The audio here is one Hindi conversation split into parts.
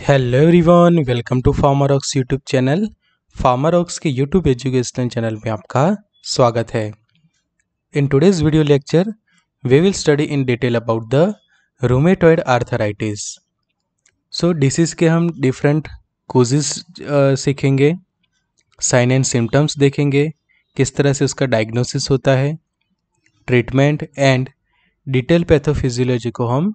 Hello everyone welcome to Pharmarox YouTube channel Pharmarox के यूट्यूब एजुकेशनल चैनल में आपका स्वागत है in today's video lecture we will study in detail about the rheumatoid arthritis so disease के हम डिफरेंट कोजेज सीखेंगे साइन एंड सिम्टम्स देखेंगे किस तरह से उसका डायग्नोसिस होता है ट्रीटमेंट एंड डिटेल पैथोफिजियोलॉजी को हम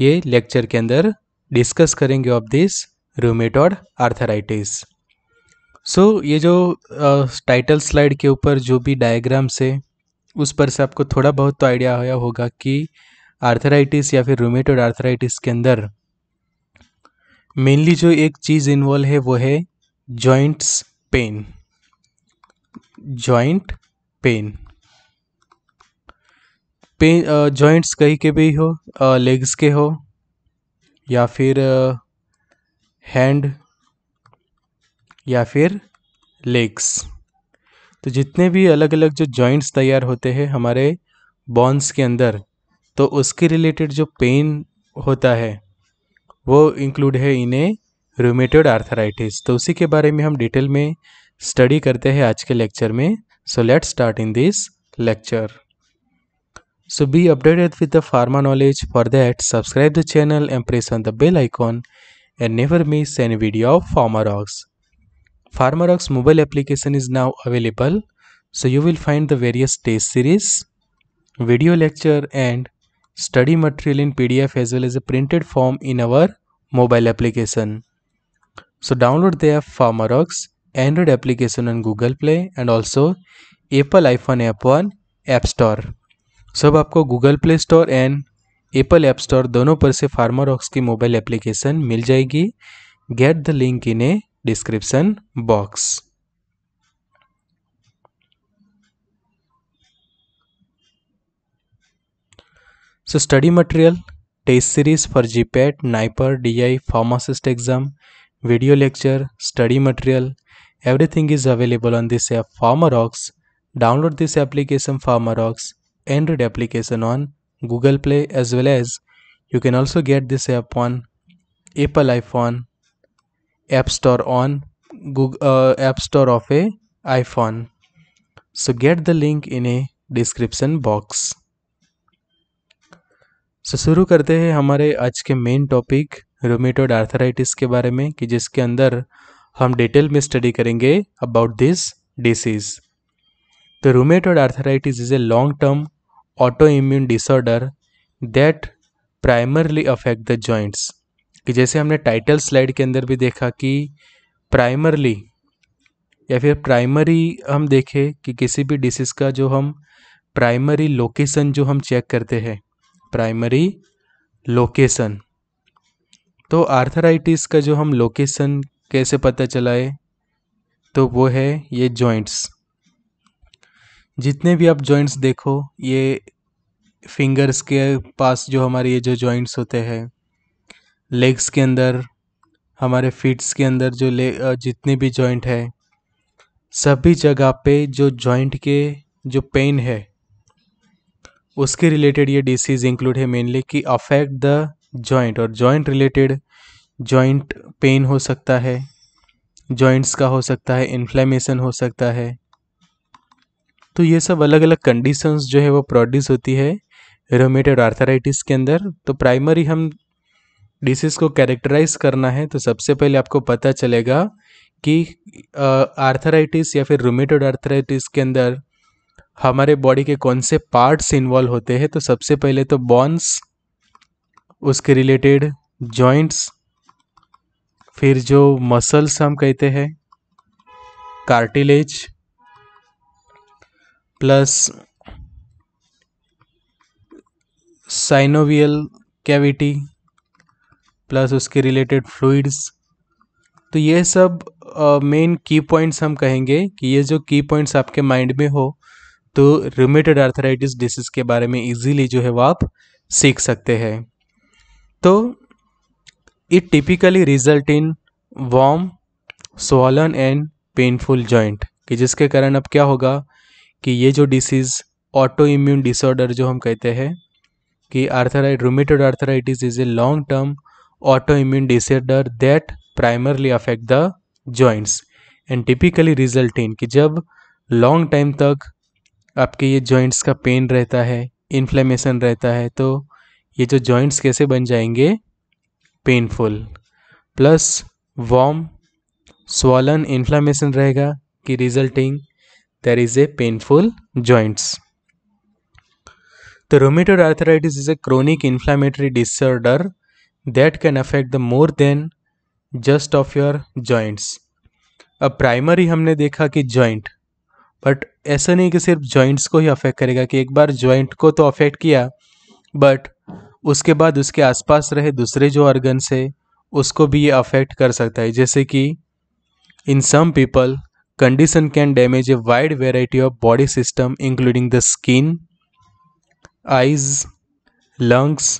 ये लेक्चर के अंदर डिस्कस करेंगे of this rheumatoid arthritis so ये जो टाइटल uh, स्लाइड के ऊपर जो भी डायग्राम से उस पर से आपको थोड़ा बहुत तो आइडिया आया होगा कि आर्थराइटिस या फिर रोमेटोड आर्थराइटिस के अंदर मेनली जो एक चीज़ इन्वॉल्व है वो है joints pain joint pain pain joints कहीं के भी हो लेग्स के हो या फिर हैंड या फिर लेग्स तो जितने भी अलग अलग जो जॉइंट्स तैयार होते हैं हमारे बॉन्स के अंदर तो उसके रिलेटेड जो पेन होता है वो इंक्लूड है इन्हें रोमेटेड आर्थराइटिस तो उसी के बारे में हम डिटेल में स्टडी करते हैं आज के लेक्चर में so let's start in this lecture So be updated with the pharma knowledge. For that, subscribe the channel and press on the bell icon and never miss any video of PharmaRox. PharmaRox mobile application is now available. So you will find the various test series, video lecture and study material in PDF as well as a printed form in our mobile application. So download the app PharmaRox Android application on Google Play and also Apple iPhone app on App Store. सब आपको Google play store and Apple app store दोनों पर से फार्मारॉक्स की मोबाइल एप्लीकेशन मिल जाएगी get the link in a description box so study material test series for GPAT NIPER D I pharmacist exam video lecture study material everything is available on this app Pharmarox download this application Pharmarox Android application on Google Play as well as you can also get this app on Apple iPhone App Store on Google uh, App Store of a iPhone. So get the link in a description box. so, शुरू करते हैं हमारे आज के main topic rheumatoid arthritis के बारे में कि जिसके अंदर हम डिटेल में स्टडी करेंगे about this disease The rheumatoid arthritis is a long term autoimmune disorder that primarily affect the joints कि जैसे हमने टाइटल स्लाइड के अंदर भी देखा कि प्राइमरली या फिर प्राइमरी हम देखें कि किसी भी डिसीज़ का जो हम प्राइमरी लोकेशन जो हम चेक करते हैं प्राइमरी लोकेशन तो आर्थराइटिस का जो हम लोकेशन कैसे पता चलाए तो वो है ये जॉइंट्स जितने भी आप जॉइंट्स देखो ये फिंगर्स के पास जो हमारे ये जो जॉइंट्स होते हैं लेग्स के अंदर हमारे फीट्स के अंदर जो ले जितने भी जॉइंट है सभी जगह पे जो जॉइंट के जो पेन है उसके रिलेटेड ये डिसीज इंक्लूड है मेनली कि अफेक्ट द जॉइंट और जॉइंट रिलेटेड जॉइंट पेन हो सकता है जॉइंट्स का हो सकता है इन्फ्लेमेशन हो सकता है तो ये सब अलग अलग कंडीशंस जो है वो प्रोड्यूस होती है रोमेटेड आर्थराइटिस के अंदर तो प्राइमरी हम डिसीज़ को कैरेक्टराइज करना है तो सबसे पहले आपको पता चलेगा कि आर्थराइटिस या फिर रोमेटेड आर्थराइटिस के अंदर हमारे बॉडी के कौन से पार्ट्स इन्वॉल्व होते हैं तो सबसे पहले तो बॉन्स उसके रिलेटेड जॉइंट्स फिर जो मसल्स हम कहते हैं cartilage plus synovial cavity plus उसके रिलेटेड फ्लूइड्स तो ये सब मेन की पॉइंट्स हम कहेंगे कि ये जो की पॉइंट्स आपके माइंड में हो तो रिमेटेड आर्थराइटिस डिसीज़ के बारे में इजीली जो है वो आप सीख सकते हैं तो it typically result in warm swollen and painful joint कि जिसके कारण अब क्या होगा कि ये जो डिसीज़ ऑटो इम्यून डिसऑर्डर जो हम कहते हैं कि arthritis rheumatoid arthritis is a long term auto immune disorder that primarily affect the joints and typically result in कि जब लॉन्ग टाइम तक आपके ये जॉइंट्स का पेन रहता है इन्फ्लेमेशन रहता है तो ये जो जॉइंट्स कैसे बन जाएंगे painful plus warm swollen inflammation रहेगा कि resulting there is a painful joints. The rheumatoid arthritis is a chronic inflammatory disorder that can affect the more than just of your joints. अब प्राइमरी हमने देखा कि जॉइंट बट ऐसा नहीं कि सिर्फ जॉइंट्स को ही अफेक्ट करेगा कि एक बार जॉइंट को तो अफेक्ट किया बट उसके बाद उसके आसपास रहे दूसरे जो ऑर्गन्स है उसको भी ये अफेक्ट कर सकता है जैसे कि in some people condition can damage a wide variety of body system including the skin, eyes, lungs,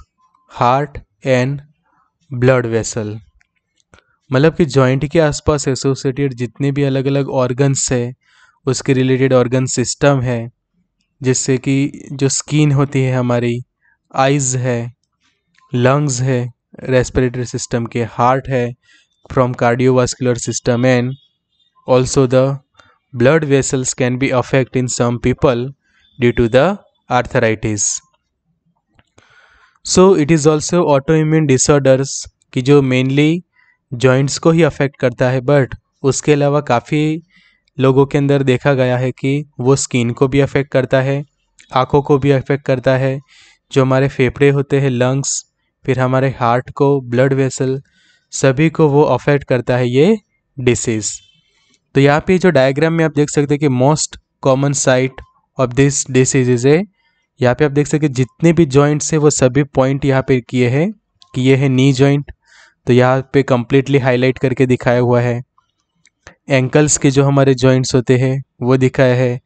heart and blood vessel मतलब कि जॉइंट के आसपास एसोसिएटेड जितने भी अलग अलग ऑर्गन्स है उसके रिलेटेड ऑर्गन सिस्टम है जिससे कि जो स्किन होती है हमारी आइज़ है लंग्स है रेस्पिरेटरी सिस्टम के हार्ट है from cardiovascular system and Also the blood vessels can be affected in some people due to the arthritis. So it is also auto immune disorders कि जो मेनली जॉइंट्स को ही अफेक्ट करता है बट उसके अलावा काफ़ी लोगों के अंदर देखा गया है कि वो स्किन को भी अफेक्ट करता है आँखों को भी अफेक्ट करता है जो हमारे फेफड़े होते हैं लंग्स फिर हमारे हार्ट को ब्लड वेसल सभी को वो अफेक्ट करता है ये डिसीज़ तो यहाँ पे जो डायग्राम में आप देख सकते हैं कि most common site of this disease है यहाँ पे आप देख सकते हैं जितने भी जॉइंट्स है वो सभी पॉइंट यहाँ पे किए हैं कि ये है नी जॉइंट तो यहाँ पे कम्प्लीटली हाईलाइट करके दिखाया हुआ है एंकल्स के जो हमारे जॉइंट्स होते हैं वो दिखाया है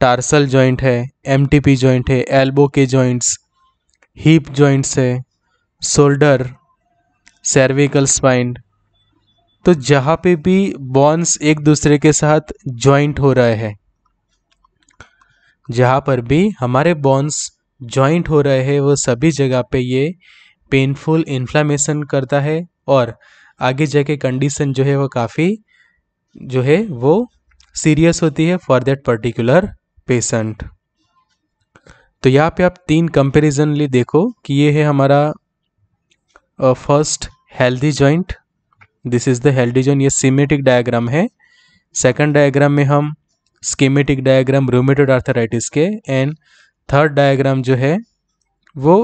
टार्सल जॉइंट है एम जॉइंट है एल्बो के जॉइंट्स हीप जॉइंट्स है शोल्डर सर्विकल स्पाइंड तो जहाँ पे भी बॉन्ड्स एक दूसरे के साथ जॉइंट हो रहे हैं जहाँ पर भी हमारे बॉन्ड्स जॉइंट हो रहे हैं वो सभी जगह पे ये पेनफुल इन्फ्लामेशन करता है और आगे जाके कंडीशन जो है वो काफ़ी जो है वो सीरियस होती है फॉर दैट पर्टिकुलर पेशेंट तो यहाँ पे आप तीन कंपेरिजनली देखो कि ये है हमारा first healthy joint this is the healthy zone ये सीमेटिक डायग्राम है सेकंड डायग्राम में हम स्कीमेटिक डायग्राम रोमेटोड आर्थराइटिस के एंड थर्ड डायग्राम जो है वो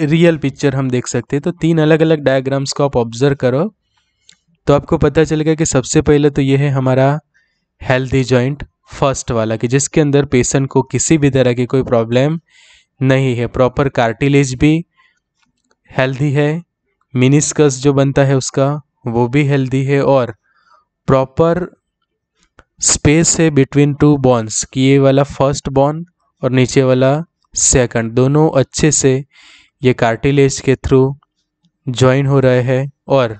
रियल पिक्चर हम देख सकते हैं तो तीन अलग अलग डायग्राम्स को आप ऑब्जर्व करो तो आपको पता चलेगा कि सबसे पहले तो ये है हमारा हेल्दी जॉइंट फर्स्ट वाला कि जिसके अंदर पेशेंट को किसी भी तरह की कोई प्रॉब्लम नहीं है प्रॉपर कार्टिलेज भी हेल्दी है मिनिस्कस जो बनता है उसका वो भी हेल्दी है और प्रॉपर स्पेस है बिटवीन टू बॉन्स कि ये वाला फर्स्ट बॉन्ड और नीचे वाला सेकंड दोनों अच्छे से ये कार्टिलेज के थ्रू ज्वाइन हो रहे हैं और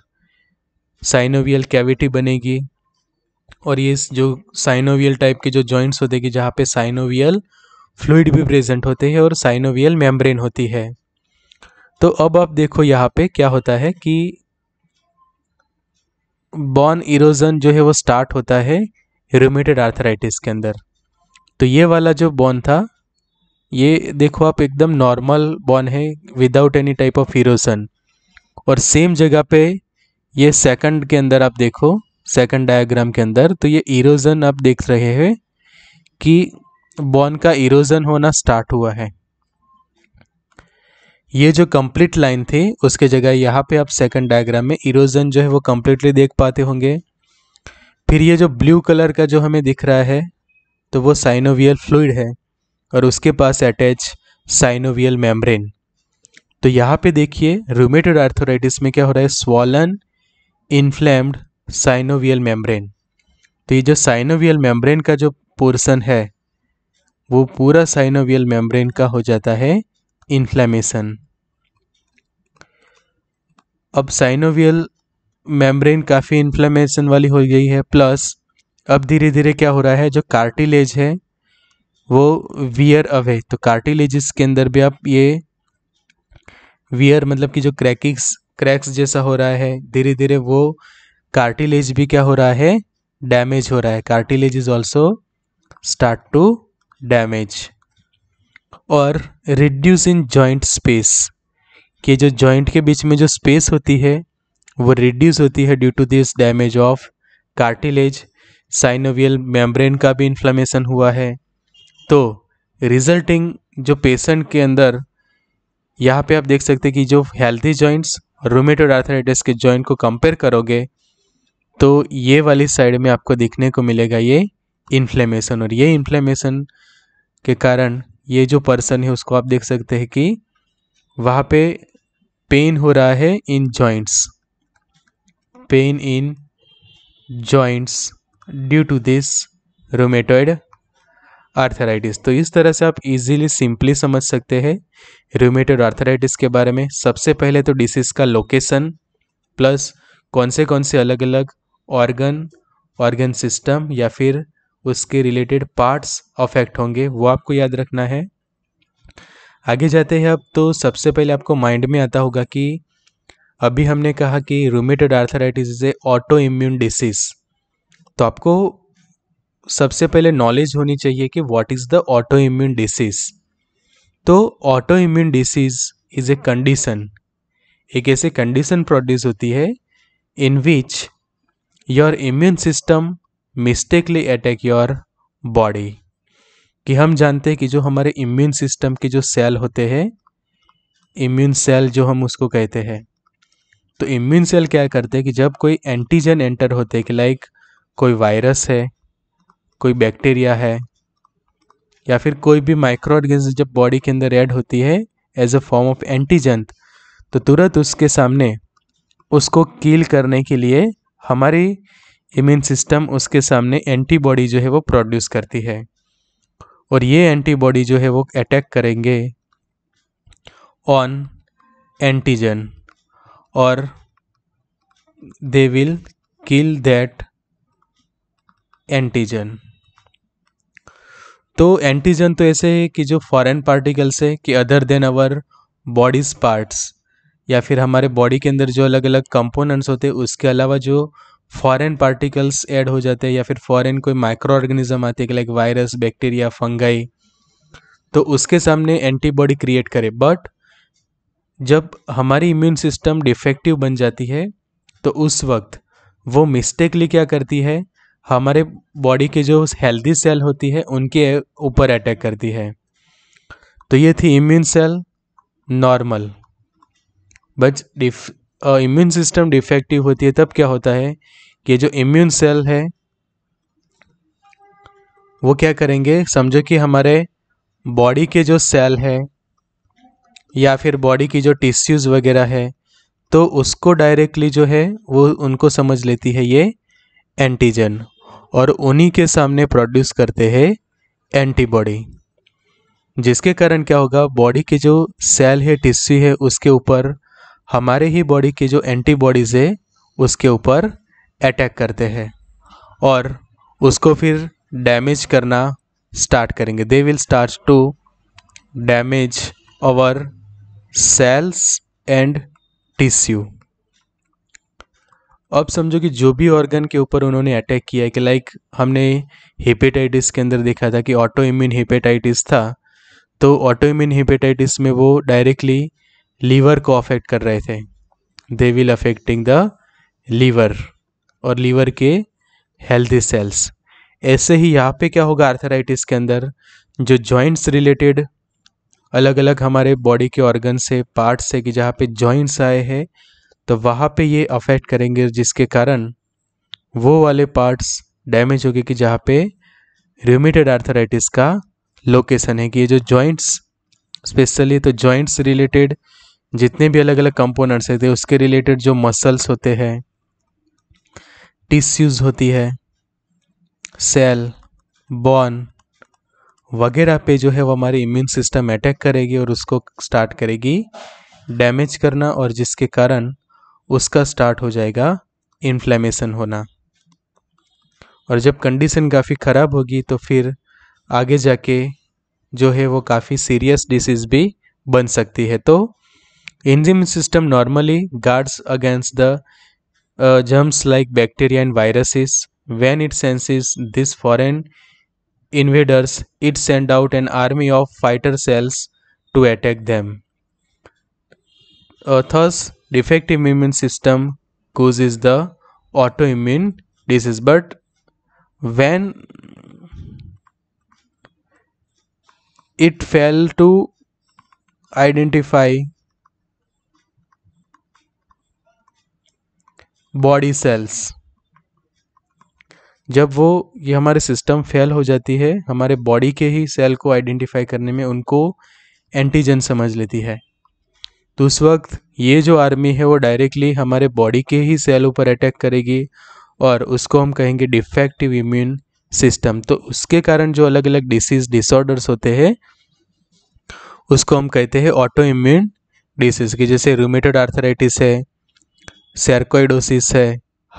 साइनोवियल कैविटी बनेगी और ये जो साइनोवियल टाइप के जो जॉइंट्स होते हैं जहाँ पे साइनोवियल फ्लूड भी प्रेजेंट होते हैं और साइनोवियल मेम्ब्रेन होती है तो अब आप देखो यहाँ पे क्या होता है कि बॉन इरोजन जो है वो स्टार्ट होता है रिमेटेड आर्थराइटिस के अंदर तो ये वाला जो बॉन था ये देखो आप एकदम नॉर्मल बॉन है without any type of erosion और सेम जगह पे ये सेकंड के अंदर आप देखो सेकंड डायग्राम के अंदर तो ये इरोजन आप देख रहे हैं कि बॉन का इरोजन होना स्टार्ट हुआ है ये जो कंप्लीट लाइन थी उसके जगह यहाँ पे आप सेकंड डायग्राम में इरोजन जो है वो कम्प्लीटली देख पाते होंगे फिर ये जो ब्लू कलर का जो हमें दिख रहा है तो वो साइनोवियल फ्लूड है और उसके पास अटैच साइनोवियल मेम्ब्रेन तो यहाँ पे देखिए रूमेटेड आर्थोराइटिस में क्या हो रहा है स्वॉलन इन्फ्लेम्ड साइनोवियल मेम्ब्रेन तो ये जो साइनोवियल मेम्ब्रेन का जो पोर्सन है वो पूरा साइनोवियल मेम्ब्रेन का हो जाता है इन्फ्लेमेशन अब साइनोवियल मेम्ब्रेन काफ़ी इन्फ्लेमेशन वाली हो गई है प्लस अब धीरे धीरे क्या हो रहा है जो कार्टिलेज है वो वियर अवे तो कार्टिलेज के अंदर भी आप ये वियर मतलब कि जो क्रैकिक्स क्रैक्स जैसा हो रहा है धीरे धीरे वो कार्टिलेज भी क्या हो रहा है डैमेज हो रहा है cartilage is also start to damage और रिड्यूस इन जॉइंट स्पेस कि जो जॉइंट के बीच में जो स्पेस होती है वो रिड्यूस होती है due to this damage of cartilage synovial membrane का भी इन्फ्लामेशन हुआ है तो रिजल्टिंग जो पेशेंट के अंदर यहाँ पे आप देख सकते हैं कि जो हेल्थी जॉइंट्स रोमेटोड आर्थराइटिस के जॉइंट को कंपेयर करोगे तो ये वाली साइड में आपको देखने को मिलेगा ये इन्फ्लेमेशन और ये इन्फ्लेमेशन के कारण ये जो पर्सन है उसको आप देख सकते हैं कि वहाँ पे पेन हो रहा है in joints pain in joints due to this rheumatoid arthritis तो इस तरह से आप इजीली सिंपली समझ सकते हैं रोमेटॉइड आर्थराइटिस के बारे में सबसे पहले तो डिसीज़ का लोकेशन प्लस कौन से कौन से अलग अलग ऑर्गन ऑर्गन सिस्टम या फिर उसके रिलेटेड पार्ट्स अफेक्ट होंगे वो आपको याद रखना है आगे जाते हैं अब तो सबसे पहले आपको माइंड में आता होगा कि अभी हमने कहा कि rheumatoid arthritis is a auto immune disease तो आपको सबसे पहले नॉलेज होनी चाहिए कि what is the auto immune disease तो auto immune disease is a condition एक ऐसी कंडीशन प्रोड्यूस होती है in which your immune system mistakenly attack your body कि हम जानते हैं कि जो हमारे इम्यून सिस्टम के जो सेल होते हैं इम्यून सेल जो हम उसको कहते हैं तो इम्यून सेल क्या करते हैं कि जब कोई एंटीजन एंटर होते हैं कि लाइक कोई वायरस है कोई बैक्टीरिया है या फिर कोई भी माइक्रो ऑर्गेनिज्म जब बॉडी के अंदर एड होती है as a form of antigen तो तुरंत उसके सामने उसको कील करने के लिए हमारी इम्यून सिस्टम उसके सामने एंटीबॉडी जो है वो प्रोड्यूस करती है और ये एंटीबॉडी जो है वो अटैक करेंगे ऑन एंटीजन और they will kill that antigen तो एंटीजन तो ऐसे है कि जो फॉरेन पार्टिकल्स है कि other than our bodies parts या फिर हमारे बॉडी के अंदर जो अलग अलग कंपोनेंट्स होते हैं उसके अलावा जो फॉरेन पार्टिकल्स ऐड हो जाते हैं या फिर फॉरेन कोई माइक्रो ऑर्गेनिज्म आती है लाइक वायरस बैक्टीरिया फंगाई तो उसके सामने एंटीबॉडी क्रिएट करे बट जब हमारी इम्यून सिस्टम डिफेक्टिव बन जाती है तो उस वक्त वो मिस्टेकली क्या करती है हमारे बॉडी के जो हेल्दी सेल होती है उनके ऊपर अटैक करती है तो ये थी इम्यून सेल नॉर्मल बट डिफ इम्यून सिस्टम डिफेक्टिव होती है तब क्या होता है कि जो इम्यून सेल है वो क्या करेंगे समझो कि हमारे बॉडी के जो सेल है या फिर बॉडी की जो टिश्यूज़ वगैरह है तो उसको डायरेक्टली जो है वो उनको समझ लेती है ये एंटीजन और उन्हीं के सामने प्रोड्यूस करते हैं एंटीबॉडी जिसके कारण क्या होगा बॉडी के जो सेल है टिश्यू है उसके ऊपर हमारे ही बॉडी की जो एंटीबॉडीज़ है उसके ऊपर अटैक करते हैं और उसको फिर डैमेज करना स्टार्ट करेंगे they will start to damage our cells and tissue अब समझो कि जो भी ऑर्गन के ऊपर उन्होंने अटैक किया है कि लाइक हमने हेपेटाइटिस के अंदर देखा था कि ऑटो इम्यून हेपेटाइटिस था तो ऑटो इम्यून हेपेटाइटिस में वो डायरेक्टली लीवर को अफेक्ट कर रहे थे they will affecting the liver और लीवर के हेल्दी सेल्स ऐसे ही यहाँ पे क्या होगा आर्थराइटिस के अंदर जो जॉइंट्स रिलेटेड अलग अलग हमारे बॉडी के ऑर्गन से पार्ट्स से कि जहाँ पे जॉइंट्स आए हैं तो वहाँ पे ये अफेक्ट करेंगे जिसके कारण वो वाले पार्ट्स डैमेज होगी कि जहाँ पे रिमिटेड आर्थराइटिस का लोकेशन है कि ये जो जॉइंट्स स्पेशली तो जॉइंट्स रिलेटेड जितने भी अलग अलग कंपोनेंट्स होते हैं उसके रिलेटेड जो मसल्स होते हैं टिश्यूज होती है सेल बॉन वगैरह पे जो है वो हमारी इम्यून सिस्टम अटैक करेगी और उसको स्टार्ट करेगी डैमेज करना और जिसके कारण उसका स्टार्ट हो जाएगा इन्फ्लेमेशन होना और जब कंडीशन काफ़ी ख़राब होगी तो फिर आगे जाके जो है वो काफ़ी सीरियस डिसीज़ भी बन सकती है तो Enzyme system normally guards against the uh, germs like bacteria and viruses. When it senses these foreign invaders, it sends out an army of fighter cells to attack them. Uh, thus, defective immune system causes the autoimmune disease. But when it failed to identify body cells जब वो ये हमारे सिस्टम फेल हो जाती है हमारे बॉडी के ही सेल को आइडेंटिफाई करने में उनको एंटीजन समझ लेती है तो उस वक्त ये जो आर्मी है वो डायरेक्टली हमारे बॉडी के ही सेलों पर अटैक करेगी और उसको हम कहेंगे डिफेक्टिव इम्यून सिस्टम तो उसके कारण जो अलग अलग डिसीज डिसऑर्डर्स होते हैं उसको हम कहते हैं ऑटो इम्यून डिसीज़ की जैसे रूमेटेड आर्थराइटिस है सेरकोइडोसिस है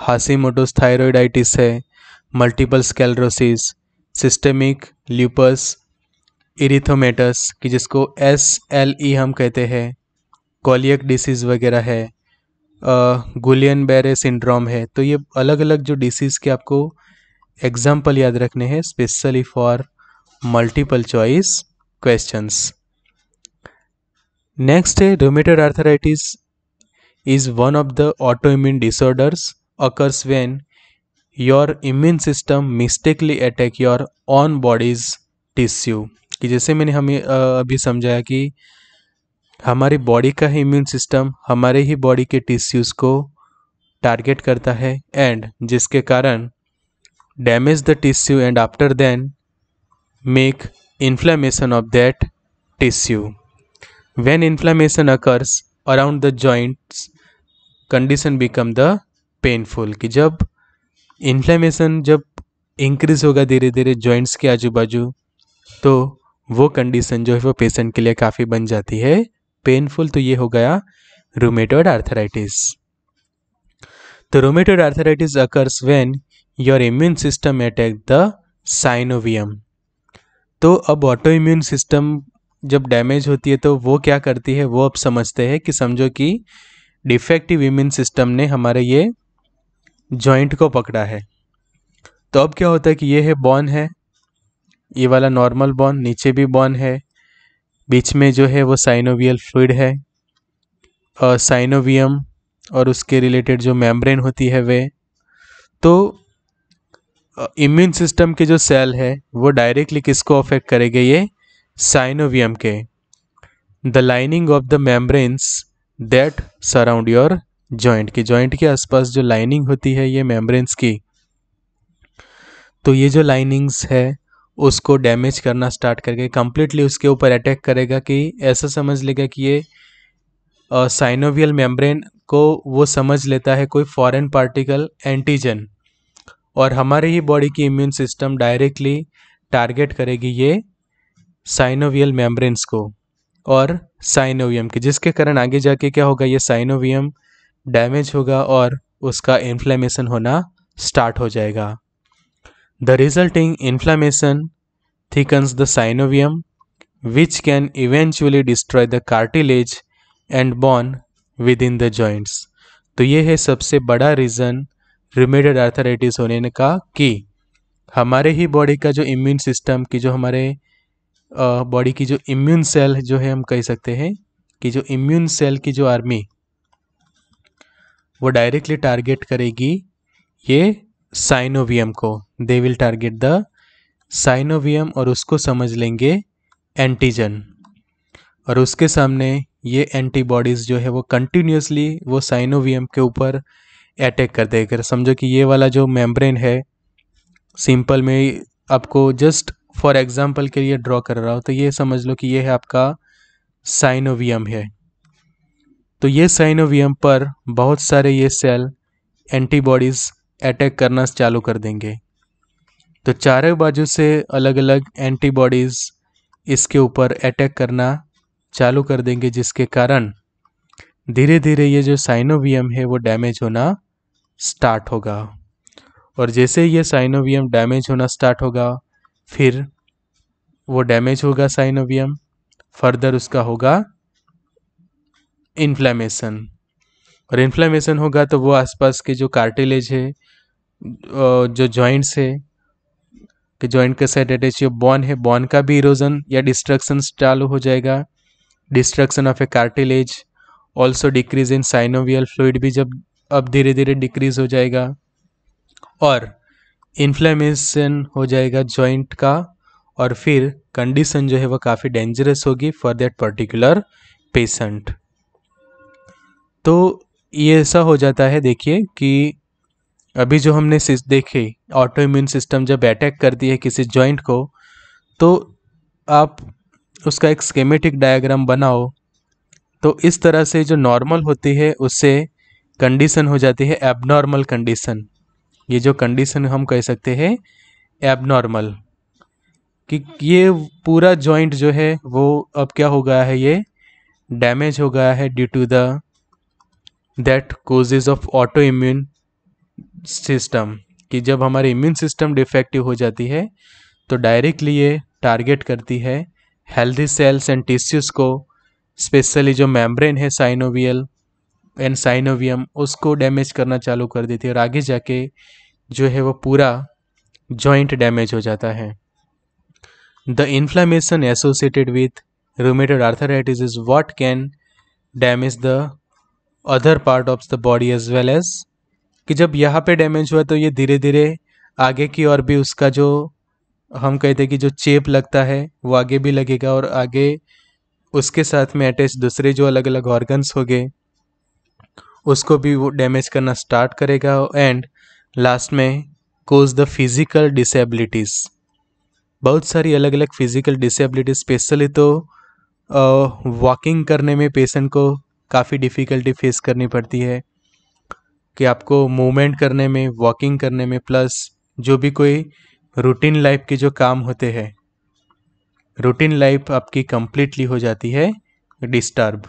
हासीमोटोस थायरोइडाइटिस है multiple sclerosis systemic lupus erythematosus कि जिसको एस एल ई हम कहते हैं कॉलियक डिसीज़ वगैरह है गुलियन बेरे सिंड्रोम है तो ये अलग अलग जो डिसीज़ के आपको एग्जाम्पल याद रखने हैं specially for multiple choice questions next है rheumatoid arthritis is one of the autoimmune disorders occurs when your immune system mistakenly attack your own body's tissue कि जैसे मैंने हमें अभी समझाया कि हमारी बॉडी का ही इम्यून सिस्टम हमारे ही बॉडी के टिश्यूज को टारगेट करता है एंड जिसके कारण damage the tissue and after then make inflammation of that tissue when inflammation occurs around the joints condition become the painful कि जब इन्फ्लेमेशन जब इंक्रीज होगा धीरे धीरे जॉइंट्स के आजू बाजू तो वो कंडीशन जो है वो पेशेंट के लिए काफ़ी बन जाती है पेनफुल तो ये हो गया रोमेटोड आर्थराइटिस तो rheumatoid arthritis occurs when your immune system attack the synovium तो अब ऑटो इम्यून सिस्टम जब डैमेज होती है तो वो क्या करती है वो अब समझते हैं कि समझो कि डिफेक्टिव इम्यून सिस्टम ने हमारे ये जॉइंट को पकड़ा है तो अब क्या होता है कि ये है बॉन है ये वाला नॉर्मल बॉन नीचे भी बॉन है बीच में जो है वो साइनोवियल फ्लूड है साइनोवियम और उसके रिलेटेड जो मेम्ब्रेन होती है वे तो इम्यून सिस्टम के जो सेल है वो डायरेक्टली किसको अफेक्ट करेंगे ये साइनोवियम के the lining of the membranes that surround your joint की जॉइंट के आसपास जो लाइनिंग होती है ये मेम्ब्रेन्स की तो ये जो लाइनिंग्स है उसको डैमेज करना स्टार्ट करके कम्प्लीटली उसके ऊपर अटैक करेगा कि ऐसा समझ लेगा कि ये साइनोवियल मेम्ब्रेन को वो समझ लेता है कोई फॉरेन पार्टिकल एंटीजन और हमारे ही बॉडी की इम्यून सिस्टम डायरेक्टली टारगेट करेगी ये साइनोवियल मेम्ब्रेन्स को और साइनोवियम के जिसके कारण आगे जाके क्या होगा ये साइनोवियम डैमेज होगा और उसका इन्फ्लेमेशन होना स्टार्ट हो जाएगा the resulting inflammation inflammation the synovium which can eventually destroy the cartilage and bone with in the joints तो ये है सबसे बड़ा रीज़न रिमेटेड आर्थराइटिस होने का कि हमारे ही बॉडी का जो इम्यून सिस्टम की जो हमारे बॉडी की जो इम्यून सेल जो है हम कह सकते हैं कि जो इम्यून सेल की जो आर्मी वो डायरेक्टली टारगेट करेगी ये साइनोवियम को they will target the synovium और उसको समझ लेंगे एंटीजन और उसके सामने ये एंटीबॉडीज़ जो है वो कंटिन्यूसली वो साइनोवियम के ऊपर अटैक कर देगा समझो कि ये वाला जो मेम्ब्रेन है सिंपल में आपको जस्ट फॉर एग्ज़ाम्पल के लिए ड्रॉ कर रहा हूँ तो ये समझ लो कि ये है आपका साइनोवियम है तो ये साइनोवियम पर बहुत सारे ये सेल एंटीबॉडीज़ अटैक करना चालू कर देंगे तो चारों बाजू से अलग अलग एंटीबॉडीज़ इसके ऊपर अटैक करना चालू कर देंगे जिसके कारण धीरे धीरे ये जो साइनोवियम है वो डैमेज होना स्टार्ट होगा और जैसे ये साइनोवियम डैमेज होना स्टार्ट होगा फिर वो डैमेज होगा साइनोवियम फर्दर उसका होगा इन्फ्लेमेशन और इन्फ्लेमेशन होगा तो वो आसपास के जो कार्टिलेज है जो जॉइंट्स है कि जॉइंट के साइड अटैच जो बॉन है बॉन का भी इरोजन या डिस्ट्रक्शन चालू हो जाएगा destruction of a cartilage also decrease in synovial fluid भी जब अब धीरे धीरे डिक्रीज हो जाएगा और इन्फ्लेमेशन हो जाएगा जॉइंट का और फिर कंडीशन जो है वह काफ़ी डेंजरस होगी फॉर दैट पर्टिकुलर पेशेंट तो ये ऐसा हो जाता है देखिए कि अभी जो हमने देखे ऑटो इम्यून सिस्टम जब अटैक करती है किसी जॉइंट को तो आप उसका एक स्केमेटिक डायग्राम बनाओ तो इस तरह से जो नॉर्मल होती है उससे कंडीशन हो जाती है एबनॉर्मल कंडीशन ये जो कंडीशन हम कह सकते हैं एबनॉर्मल कि ये पूरा जॉइंट जो है वो अब क्या हो गया है ये डैमेज हो गया है due to the that causes of auto immune system कि जब हमारे इम्यून सिस्टम डिफेक्टिव हो जाती है तो डायरेक्टली ये टारगेट करती है हेल्दी सेल्स एंड टिश्यूज़ को स्पेशली जो मेम्ब्रेन है साइनोवियल एंड साइनोवियम उसको डैमेज करना चालू कर देती है और आगे जाके जो है वो पूरा जॉइंट डैमेज हो जाता है the inflammation associated with rheumatoid arthritis is what can damage the other part of the body as well as कि जब यहाँ पे डैमेज हुआ तो ये धीरे धीरे आगे की ओर भी उसका जो हम कहते हैं कि जो चेप लगता है वो आगे भी लगेगा और आगे उसके साथ में अटैच दूसरे जो अलग अलग ऑर्गन्स हो गए उसको भी वो डैमेज करना स्टार्ट करेगा एंड लास्ट में कोज द फिज़िकल डिसेबिलिटीज़ बहुत सारी अलग अलग फिज़िकल डिसेबिलिटीज स्पेशली तो वॉकिंग करने में पेशेंट को काफ़ी डिफ़िकल्टी फेस करनी पड़ती है कि आपको मूवमेंट करने में वॉकिंग करने में प्लस जो भी कोई रूटीन लाइफ के जो काम होते हैं रूटीन लाइफ आपकी कम्प्लीटली हो जाती है डिस्टर्ब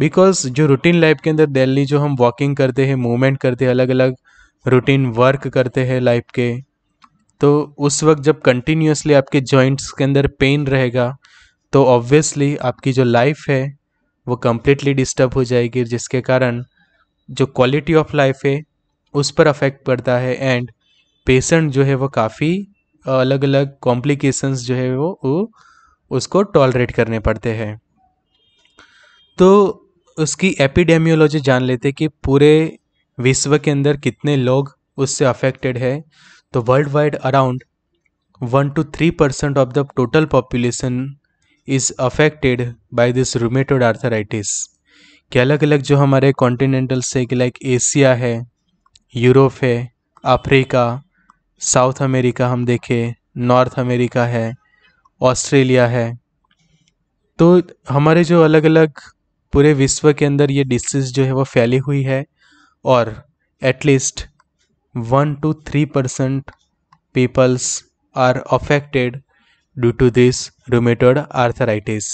बिकॉज जो रूटीन लाइफ के अंदर डेली जो हम वॉकिंग करते हैं मूवमेंट करते हैं अलग अलग रूटीन वर्क करते हैं लाइफ के तो उस वक्त जब कंटिन्यूसली आपके जॉइंट्स के अंदर पेन रहेगा तो ऑब्वियसली आपकी जो लाइफ है वो कम्प्लीटली डिस्टर्ब हो जाएगी जिसके कारण जो क्वालिटी ऑफ लाइफ है उस पर अफेक्ट पड़ता है एंड पेशेंट जो है वो काफ़ी अलग अलग कॉम्प्लिकेशंस जो है वो, वो उसको टॉलरेट करने पड़ते हैं तो उसकी एपिडेमियोलॉजी जान लेते कि पूरे विश्व के अंदर कितने लोग उससे अफेक्टेड है तो world wide around one two three percent of the total population is affected by this rheumatoid arthritis कि अलग अलग जो हमारे कॉन्टिनेंटल से लाइक एशिया है यूरोप है अफ्रीका साउथ अमेरिका हम देखें नॉर्थ अमेरिका है ऑस्ट्रेलिया है तो हमारे जो अलग अलग पूरे विश्व के अंदर ये डिसीज़ जो है वो फैली हुई है और at least one two three percent peoples are affected due to this rheumatoid arthritis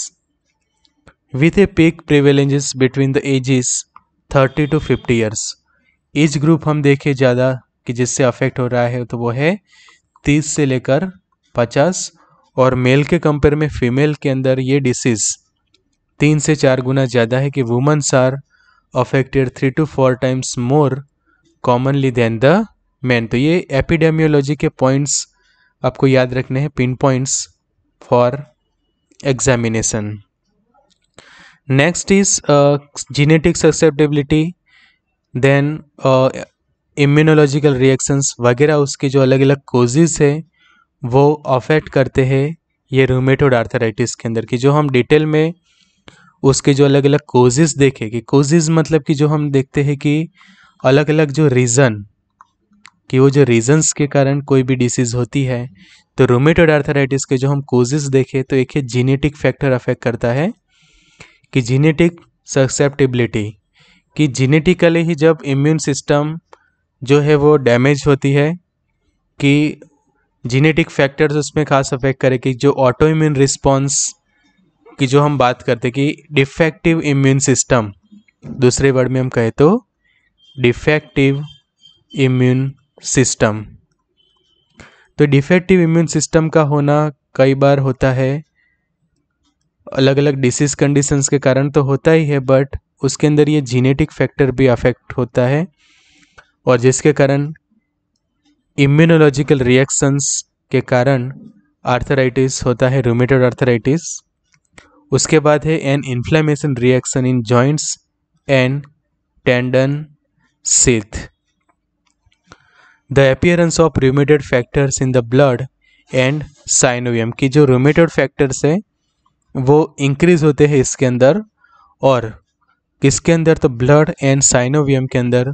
with a peak prevalences between the ages thirty to fifty years age group हम देखें ज़्यादा कि जिससे अफेक्ट हो रहा है तो वो है तीस से लेकर पचास और मेल के कंपेयर में फीमेल के अंदर ये डिसीज़ तीन से चार गुना ज़्यादा है कि womens are affected three to four times more commonly than the man तो ये एपिडेमियोलॉजी के पॉइंट्स आपको याद रखने हैं pin points for examination next is genetic susceptibility then immunological reactions वगैरह उसके जो अलग अलग कोजेज है वो अफेक्ट करते हैं ये रूमेटोड आर्थराइटिस के अंदर की जो हम डिटेल में उसके जो अलग अलग कोजेज़ देखे कि कोजेज़ मतलब कि जो हम देखते हैं कि अलग अलग जो रीज़न कि वो जो रीजंस के कारण कोई भी डिसीज़ होती है तो रोमेटोड आर्थराइटिस के जो हम कोजेज़ देखें तो एक है जीनेटिक फैक्टर अफेक्ट करता है कि जीनेटिक सक्सेप्टिबिलिटी कि जीनेटिकली ही जब इम्यून सिस्टम जो है वो डैमेज होती है कि जीनेटिक फैक्टर्स उसमें खास अफेक्ट करे कि जो ऑटो इम्यून रिस्पॉन्स कि जो हम बात करते कि डिफेक्टिव इम्यून सिस्टम दूसरे वर्ड में हम कहें तो डिफेक्टिव इम्यून सिस्टम तो डिफेक्टिव इम्यून सिस्टम का होना कई बार होता है अलग अलग डिसीज कंडीशंस के कारण तो होता ही है बट उसके अंदर ये जीनेटिक फैक्टर भी अफेक्ट होता है और जिसके कारण इम्यूनोलॉजिकल रिएक्शंस के कारण आर्थराइटिस होता है रोमेटोड आर्थराइटिस उसके बाद है an inflammation reaction in joints and tendon sheath the appearance of rheumatoid factors in the blood and synovium की जो रूमेटेड फैक्टर्स है वो इंक्रीज होते हैं इसके अंदर और किसके अंदर तो ब्लड एंड साइनोवियम के अंदर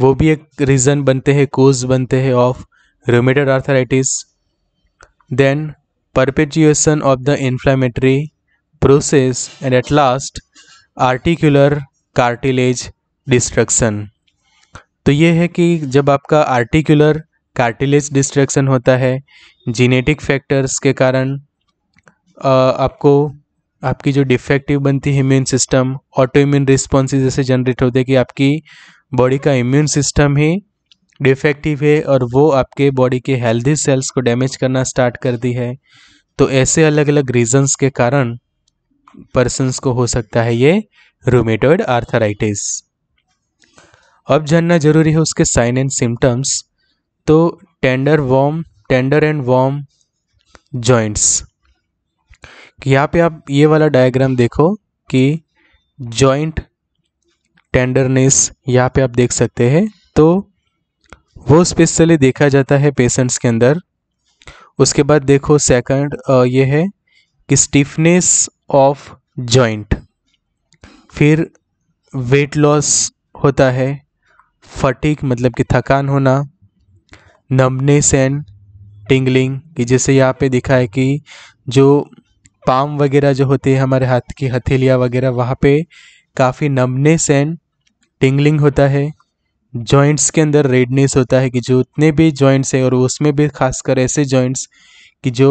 वो भी एक रीज़न बनते हैं कोज बनते हैं of rheumatoid arthritis then perpetuation of the inflammatory process and at last articular cartilage destruction तो ये है कि जब आपका आर्टिकुलर कार्टिलेज डिस्ट्रक्शन होता है जीनेटिक फैक्टर्स के कारण आपको आपकी जो डिफेक्टिव बनती है immune system auto immune response जैसे जनरेट होते हैं कि आपकी बॉडी का इम्यून सिस्टम ही डिफेक्टिव है और वो आपके बॉडी के हेल्दी सेल्स को डैमेज करना स्टार्ट करती है तो ऐसे अलग अलग रीजंस के कारण पर्सन को हो सकता है ये रोमेटोइड आर्थराइटिस अब जानना जरूरी है उसके साइन एंड सिम्टम्स तो tender warm tender and warm joints यहाँ पे आप ये वाला डायग्राम देखो कि जॉइंट टेंडरनेस यहाँ पे आप देख सकते हैं तो वो स्पेशली देखा जाता है पेशेंट्स के अंदर उसके बाद देखो सेकंड ये है कि स्टिफनेस ऑफ जॉइंट फिर वेट लॉस होता है फटिक मतलब कि थकान होना नमनेस एंड टिंगलिंग कि जैसे यहाँ पे दिखा है कि जो पाम वगैरह जो होते हैं हमारे हाथ की हथेलियाँ वगैरह वहाँ पे काफ़ी नमनेस एंड टिंगलिंग होता है जॉइंट्स के अंदर रेडनेस होता है कि जो उतने भी जॉइंट्स हैं और उसमें भी खासकर ऐसे जॉइंट्स कि जो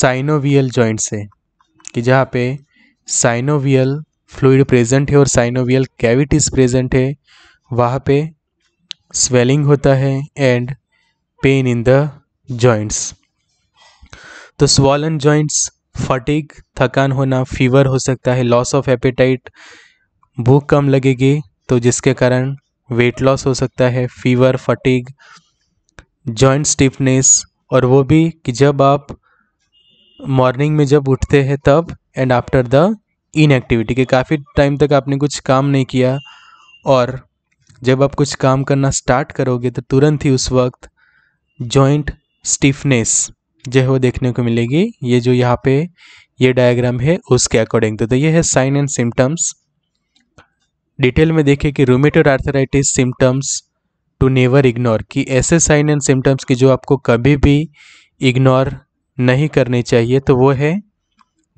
साइनोवियल जॉइंट्स हैं कि जहाँ पे साइनोवियल फ्लूड प्रेजेंट है और साइनोवियल कैविटीज प्रेजेंट है वहाँ पे स्वेलिंग होता है and pain in the joints तो स्वॉलन जॉइंट्स फटिक थकान होना फीवर हो सकता है लॉस ऑफ एपेटाइट भूख कम लगेगी तो जिसके कारण वेट लॉस हो सकता है फीवर फटिक जॉइंट स्टिफनेस और वो भी कि जब आप मॉर्निंग में जब उठते हैं तब एंड आफ्टर द इनएक्टिविटी के काफ़ी टाइम तक आपने कुछ काम नहीं किया और जब आप कुछ काम करना स्टार्ट करोगे तो तुरंत ही उस वक्त जॉइंट स्टिफनेस जो है वो देखने को मिलेगी ये जो यहाँ पे ये डायग्राम है उसके अकॉर्डिंग तो, तो ये है साइन एंड सिम्टम्स डिटेल में देखें कि rheumatoid arthritis symptoms to never ignore कि ऐसे साइन एंड सिम्टम्स की जो आपको कभी भी इग्नोर नहीं करनी चाहिए तो वो है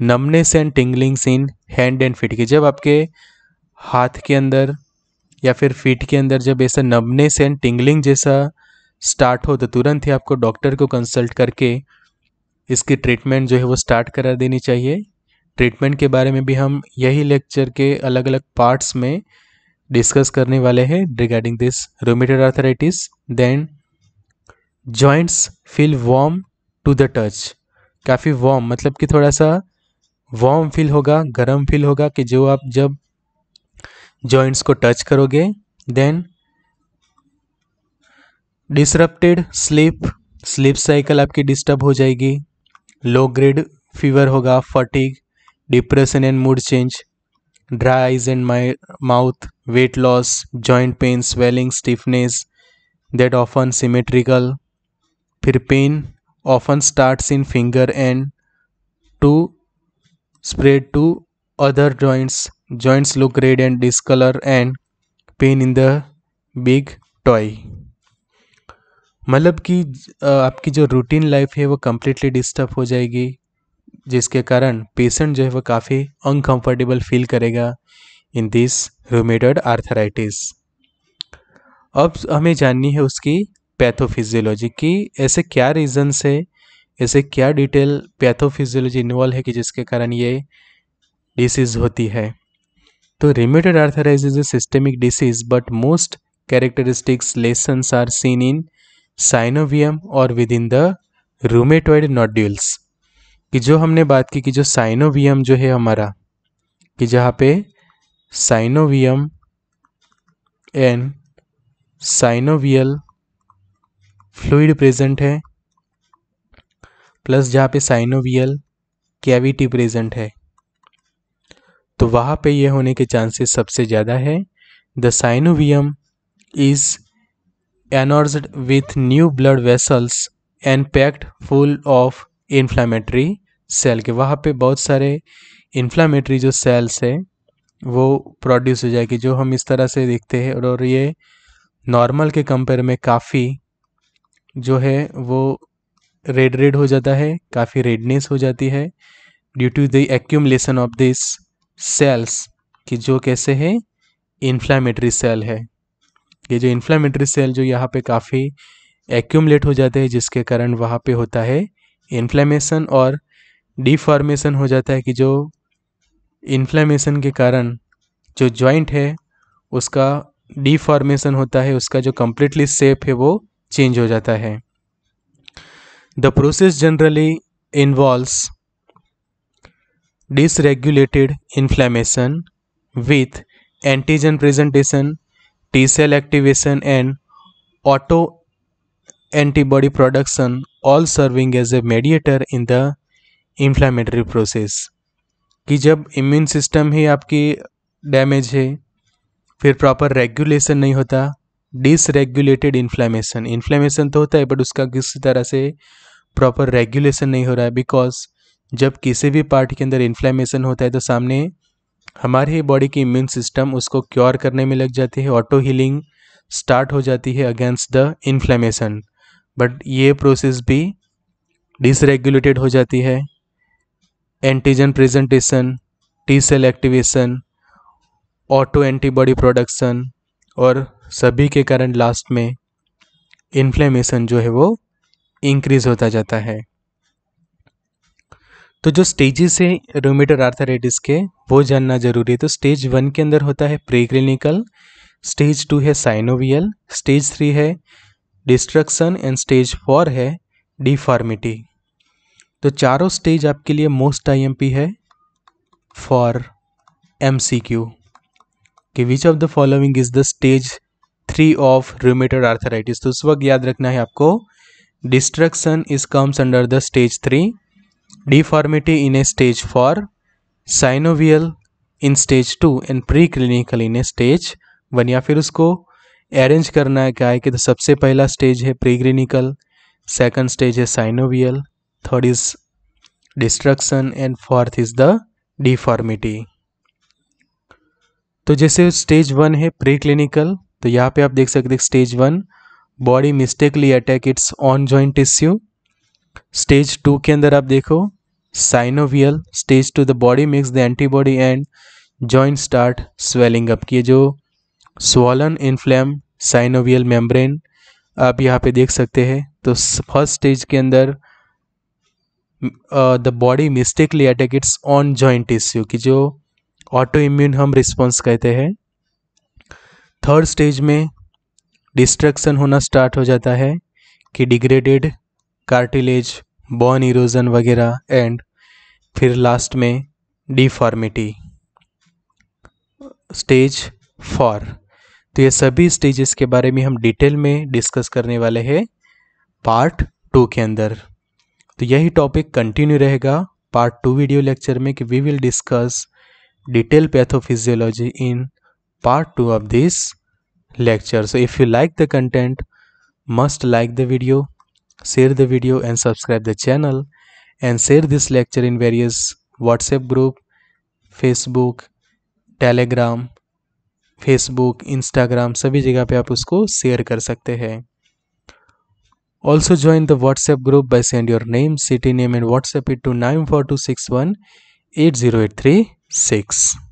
numbness and tinglings in hand and feet की जब आपके हाथ के अंदर या फिर फीट के अंदर जब ऐसा नमनेस एंड टिंगलिंग जैसा स्टार्ट हो तो तुरंत ही आपको डॉक्टर को कंसल्ट करके इसकी ट्रीटमेंट जो है वो स्टार्ट करा देनी चाहिए ट्रीटमेंट के बारे में भी हम यही लेक्चर के अलग अलग पार्ट्स में डिस्कस करने वाले हैं regarding this rheumatoid arthritis then joints feel warm to the touch काफ़ी वार्म मतलब कि थोड़ा सा वार्म फील होगा गर्म फील होगा कि जो आप जब जॉइंट्स को टच करोगे then disrupted sleep sleep cycle आपकी डिस्टर्ब हो जाएगी लो ग्रेड फीवर होगा fatigue depression and mood change dry eyes and my mouth weight loss joint pain swelling stiffness that often symmetrical फिर pain often starts in finger and to spread to other joints. Joints look red and discolor and pain in the big toy. मतलब कि आपकी जो रूटीन लाइफ है वो कम्प्लीटली डिस्टर्ब हो जाएगी जिसके कारण पेशेंट जो है वो काफ़ी अनकम्फर्टेबल फील करेगा इन दिस रोमेटेड आर्थराइटिस अब हमें जाननी है उसकी पैथोफिजियोलॉजी की ऐसे क्या रीज़न्स है ऐसे क्या डिटेल पैथोफिजियोलॉजी इन्वॉल्व है कि जिसके कारण ये डिसीज़ होती है तो rheumatoid arthritis is a systemic disease but most characteristics lesions are seen in synovium और with in the rheumatoid nodules कि जो हमने बात की कि जो साइनोवियम जो है हमारा कि जहाँ पे synovium and synovial fluid present है प्लस जहाँ पे साइनोवियल कैविटी प्रेजेंट है तो वहाँ पे ये होने के चांसेस सबसे ज़्यादा है the synovium is engorged with new blood vessels and packed full of inflammatory cell के वहाँ पे बहुत सारे इन्फ्लामेटरी जो सेल्स है वो प्रोड्यूस हो जाएगी जो हम इस तरह से देखते हैं और ये नॉर्मल के कंपेयर में काफ़ी जो है वो रेड रेड हो जाता है काफ़ी रेडनेस हो जाती है due to the accumulation of this cells कि जो कैसे है इन्फ्लामेटरी सेल है ये जो इन्फ्लामेटरी सेल जो यहाँ पे काफ़ी एक्यूमलेट हो जाते हैं जिसके कारण वहाँ पे होता है इन्फ्लामेशन और डिफॉर्मेशन हो जाता है कि जो इन्फ्लामेशन के कारण जो जॉइंट है उसका डिफॉर्मेशन होता है उसका जो कम्प्लीटली सेप है वो चेंज हो जाता है the process generally involves dysregulated inflammation with antigen presentation T cell activation and auto antibody production all serving as a mediator in the inflammatory process कि जब इम्यून सिस्टम ही आपकी डैमेज है फिर प्रॉपर रेगुलेशन नहीं होता डिसरेगुलेटेड इन्फ्लेमेशन इन्फ्लेमेशन तो होता है बट उसका किसी तरह से प्रॉपर रेगुलेशन नहीं हो रहा है बिकॉज जब किसी भी पार्ट के अंदर इन्फ्लेमेशन होता है तो सामने हमारे ही बॉडी की इम्यून सिस्टम उसको क्योर करने में लग जाती है ऑटो हीलिंग स्टार्ट हो जाती है अगेंस्ट द इन्फ्लेमेशन बट ये प्रोसेस भी डिसरेगुलेटेड हो जाती है antigen presentation T cell activation auto antibody production और सभी के कारण लास्ट में इन्फ्लेमेशन जो है वो इंक्रीज होता जाता है तो जो स्टेजेस है रोमेटर आर्थराइटिस के वो जानना जरूरी है तो स्टेज वन के अंदर होता है प्री क्लिनिकल स्टेज टू है साइनोवियल स्टेज थ्री है डिस्ट्रक्शन एंड स्टेज फोर है डिफॉर्मिटी तो चारों स्टेज आपके लिए मोस्ट आईएमपी है फॉर एमसीक्यू कि which of the following is the stage three of rheumatoid arthritis तो उस वक्त याद रखना है आपको destruction is comes under the stage three deformity in a stage four synovial in stage two and preclinical in a stage one या फिर उसको अरेंज करना है क्या है कि तो सबसे पहला स्टेज है प्री क्लिनिकल सेकेंड स्टेज है synovial third is destruction and fourth is the deformity तो जैसे स्टेज वन है प्री क्लिनिकल तो यहाँ पे आप देख सकते हैं stage one body mistakenly attack its own joint tissue stage two के अंदर आप देखो synovial stage two the body makes the antibody and joint start swelling up की जो स्वलन इनफ्लेम साइनोवियल मेम्ब्रेन आप यहाँ पे देख सकते हैं तो फर्स्ट स्टेज के अंदर the body mistakenly attack its own joint tissue की जो ऑटो इम्यून हम रिस्पॉन्स कहते हैं थर्ड स्टेज में डिस्ट्रक्शन होना स्टार्ट हो जाता है कि डिग्रेडेड कार्टिलेज बॉन इरोजन वगैरह एंड फिर लास्ट में डिफॉर्मिटी स्टेज फॉर तो ये सभी स्टेजेस के बारे में हम डिटेल में डिस्कस करने वाले हैं पार्ट टू के अंदर तो यही टॉपिक कंटिन्यू रहेगा पार्ट टू वीडियो लेक्चर में कि we will discuss detail pathophysiology in part two of this lecture. So if you like the content, must like the video, share the video and subscribe the channel and share this lecture in various WhatsApp group, Facebook, Telegram, Facebook, Instagram, सभी जगह पे आप उसको शेयर कर सकते हैं Also join the WhatsApp group by send your name, city name and WhatsApp it to nine four two six one eight zero eight three six